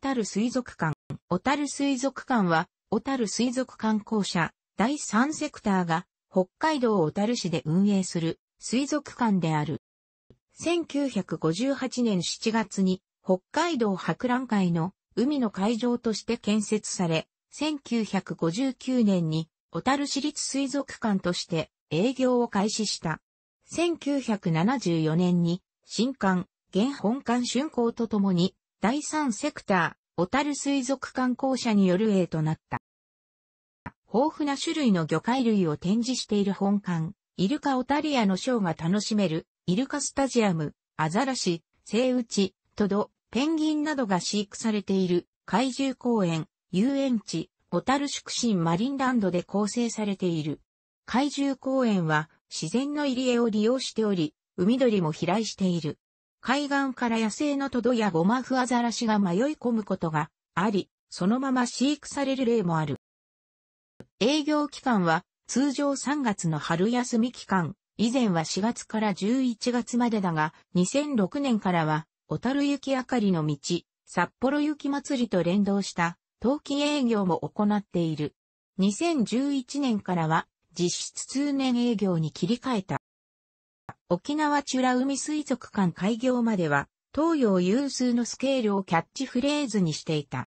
小樽水族館。小樽水族館は、小樽水族館公社、第3セクターが、北海道小樽市で運営する水族館である。1958年7月に、北海道博覧会の海の会場として建設され、1959年に、小樽市立水族館として営業を開始した。1974年に、新館、現本館竣工とともに、第3セクター、小樽水族館公社による A となった。豊富な種類の魚介類を展示している本館、イルカオタリアのショーが楽しめる、イルカスタジアム、アザラシ、セイウチ、トド、ペンギンなどが飼育されている、怪獣公園、遊園地、小樽宿神マリンランドで構成されている。怪獣公園は自然の入り江を利用しており、海鳥も飛来している。海岸から野生のトドやゴマフアザラシが迷い込むことがあり、そのまま飼育される例もある。営業期間は通常3月の春休み期間、以前は4月から11月までだが、2006年からは、小樽雪明かりの道、札幌雪祭りと連動した、冬季営業も行っている。2011年からは、実質通年営業に切り替えた。沖縄ュラ海水族館開業までは、東洋有数のスケールをキャッチフレーズにしていた。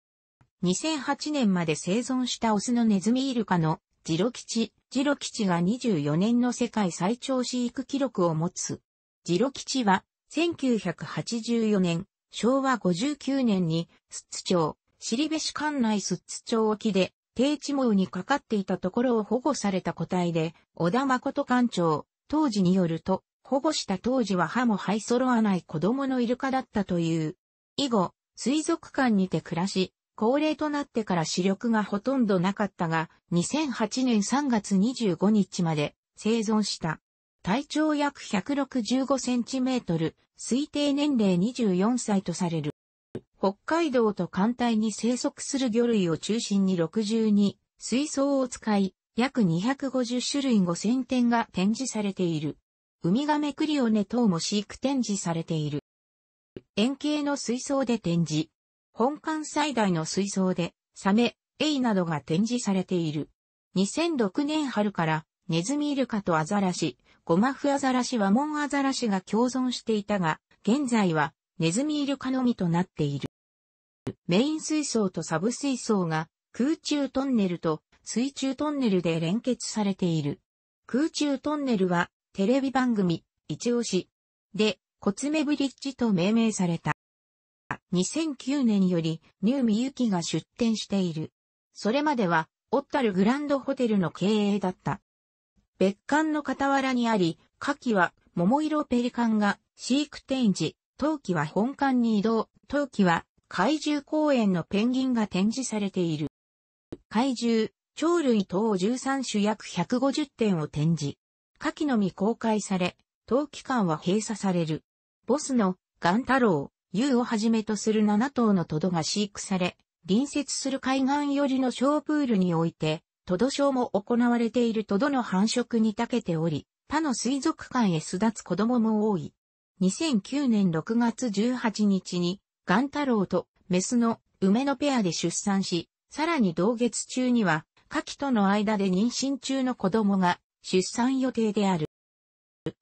2008年まで生存したオスのネズミイルカのジロチ。ジロチが24年の世界最長飼育記録を持つ。ジロチは1984年、昭和59年にッツ町、尻部市管内ッツ町沖で低地網にかかっていたところを保護された個体で、小田誠館長、当時によると、保護した当時は歯も這い揃わない子供のイルカだったという。以後、水族館にて暮らし、高齢となってから視力がほとんどなかったが、2008年3月25日まで生存した。体長約165センチメートル、推定年齢24歳とされる。北海道と艦隊に生息する魚類を中心に62、水槽を使い、約250種類5000点が展示されている。ウミガメクリオネ等も飼育展示されている。円形の水槽で展示。本館最大の水槽で、サメ、エイなどが展示されている。2006年春から、ネズミイルカとアザラシ、ゴマフアザラシはモンアザラシが共存していたが、現在は、ネズミイルカのみとなっている。メイン水槽とサブ水槽が、空中トンネルと水中トンネルで連結されている。空中トンネルはテレビ番組、一押し、で、コツメブリッジと命名された。2009年より、ニューミユキが出店している。それまでは、オッタルグランドホテルの経営だった。別館の傍らにあり、夏季は桃色ペリカンが飼育展示、冬季は本館に移動、冬季は怪獣公園のペンギンが展示されている。怪獣、鳥類等13種約150点を展示。下記のみ公開され、当期間は閉鎖される。ボスの、ガン太郎、ユをはじめとする7頭のトドが飼育され、隣接する海岸寄りの小プールにおいて、トドショーも行われているトドの繁殖に長けており、他の水族館へ巣立つ子供も多い。2009年6月18日に、ガン太郎とメスの梅のペアで出産し、さらに同月中には、カキとの間で妊娠中の子供が出産予定である。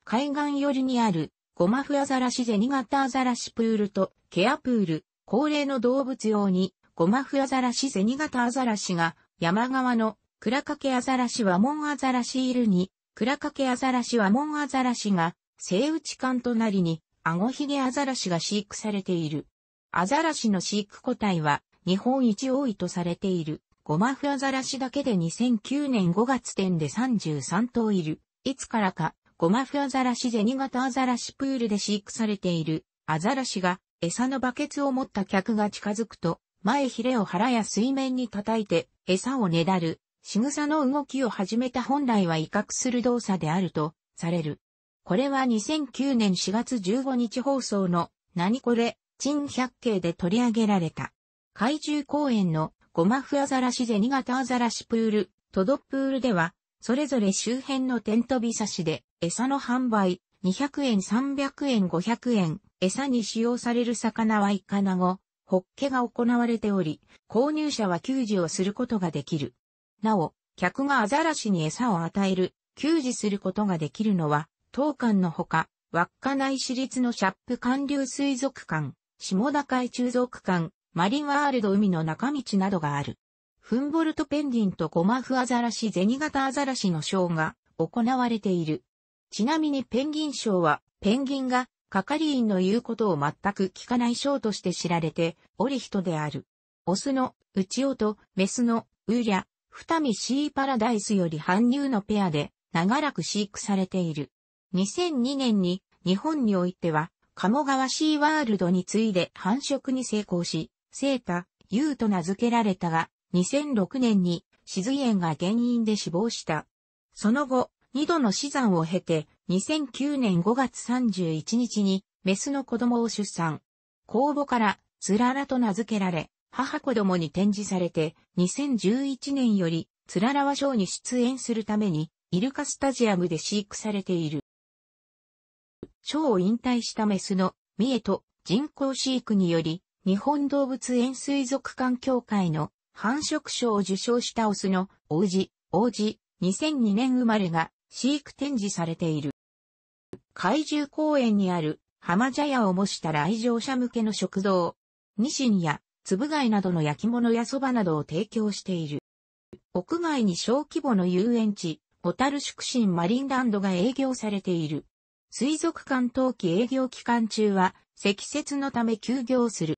海岸寄りにあるゴマフアザラシゼニガタアザラシプールとケアプール、恒例の動物用にゴマフアザラシゼニガタアザラシが山側のクラカケアザラシはモンアザラシイルに、クラカケアザラシはモンアザラシが生打ち間となりに、アゴヒゲアザラシが飼育されている。アザラシの飼育個体は日本一多いとされている。ゴマフアザラシだけで2009年5月点で33頭いる。いつからか、ゴマフアザラシゼニガタアザラシプールで飼育されているアザラシが餌のバケツを持った客が近づくと、前ヒレを腹や水面に叩いて餌をねだる、仕草の動きを始めた本来は威嚇する動作であるとされる。これは2009年4月15日放送の何これ、珍百景で取り上げられた。怪獣公園のゴマフアザラシゼニガタアザラシプール、トドプールでは、それぞれ周辺のテントビサシで、餌の販売、200円300円500円、餌に使用される魚はイカナゴ、ホッケが行われており、購入者は給仕をすることができる。なお、客がアザラシに餌を与える、給仕することができるのは、当館のほか、稚内市立のシャップ寒流水族館、下高井中族館、マリンワールド海の中道などがある。フンボルトペンディンとゴマフアザラシゼニガタアザラシのショーが行われている。ちなみにペンギンショーは、ペンギンが係員の言うことを全く聞かないショーとして知られており人である。オスのウチオとメスのウリャ、二見シーパラダイスより搬入のペアで長らく飼育されている。2002年に日本においては、鴨川シーワールドに次いで繁殖に成功し、聖太、優と名付けられたが、2006年に、死髄炎が原因で死亡した。その後、二度の死産を経て、2009年5月31日に、メスの子供を出産。公募から、つららと名付けられ、母子供に展示されて、2011年より、つららはショーに出演するために、イルカスタジアムで飼育されている。ショーを引退したメスの、ミエと人工飼育により、日本動物園水族館協会の繁殖賞を受賞したオスの王子、王子、2002年生まれが飼育展示されている。怪獣公園にある浜茶屋を模した来場者向けの食堂、ニシンやつぶ貝などの焼き物やそばなどを提供している。屋外に小規模の遊園地、小樽宿神マリンランドが営業されている。水族館冬季営業期間中は積雪のため休業する。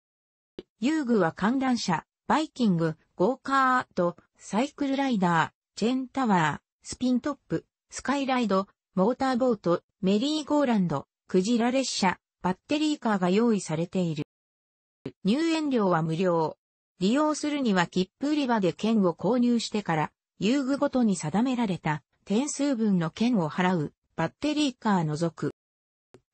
遊具は観覧車、バイキング、ゴーカート、サイクルライダー、チェンタワー、スピントップ、スカイライド、モーターボート、メリーゴーランド、クジラ列車、バッテリーカーが用意されている。入園料は無料。利用するには切符売り場で券を購入してから、遊具ごとに定められた点数分の券を払う、バッテリーカー除く。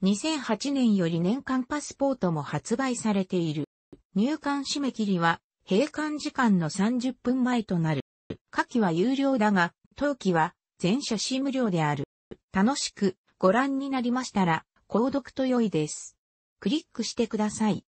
2008年より年間パスポートも発売されている。入館締め切りは閉館時間の30分前となる。下記は有料だが、当期は全写真無料である。楽しくご覧になりましたら、購読と良いです。クリックしてください。